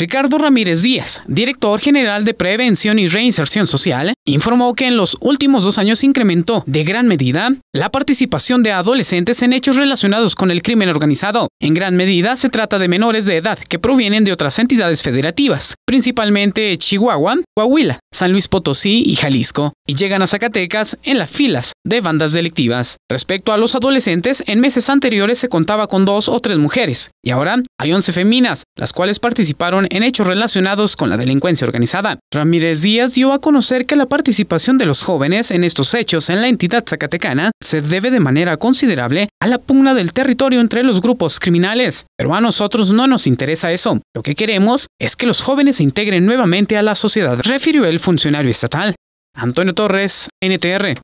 Ricardo Ramírez Díaz, director general de Prevención y Reinserción Social, informó que en los últimos dos años incrementó de gran medida la participación de adolescentes en hechos relacionados con el crimen organizado. En gran medida se trata de menores de edad que provienen de otras entidades federativas, principalmente Chihuahua, Coahuila, San Luis Potosí y Jalisco, y llegan a Zacatecas en las filas de bandas delictivas. Respecto a los adolescentes, en meses anteriores se contaba con dos o tres mujeres, y ahora hay 11 feminas, las cuales participaron en hechos relacionados con la delincuencia organizada. Ramírez Díaz dio a conocer que la participación de los jóvenes en estos hechos en la entidad zacatecana se debe de manera considerable a la pugna del territorio entre los grupos criminales, pero a nosotros no nos interesa eso. Lo que queremos es que los jóvenes se integren nuevamente a la sociedad, refirió el funcionario estatal, Antonio Torres, NTR.